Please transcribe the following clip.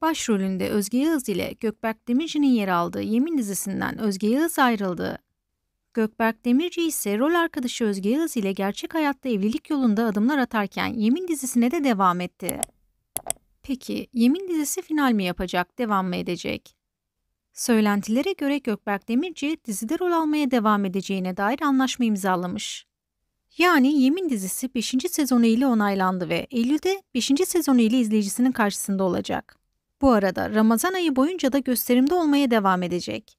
Başrolünde Özge Yağız ile Gökberk Demirci'nin yer aldığı Yemin dizisinden Özge Yağız ayrıldı. Gökberk Demirci ise rol arkadaşı Özge Yağız ile gerçek hayatta evlilik yolunda adımlar atarken Yemin dizisine de devam etti. Peki Yemin dizisi final mi yapacak, devam mı edecek? Söylentilere göre Gökberk Demirci dizide rol almaya devam edeceğine dair anlaşma imzalamış. Yani Yemin dizisi 5. sezonu ile onaylandı ve Eylül'de 5. sezonu ile izleyicisinin karşısında olacak. Bu arada Ramazan ayı boyunca da gösterimde olmaya devam edecek.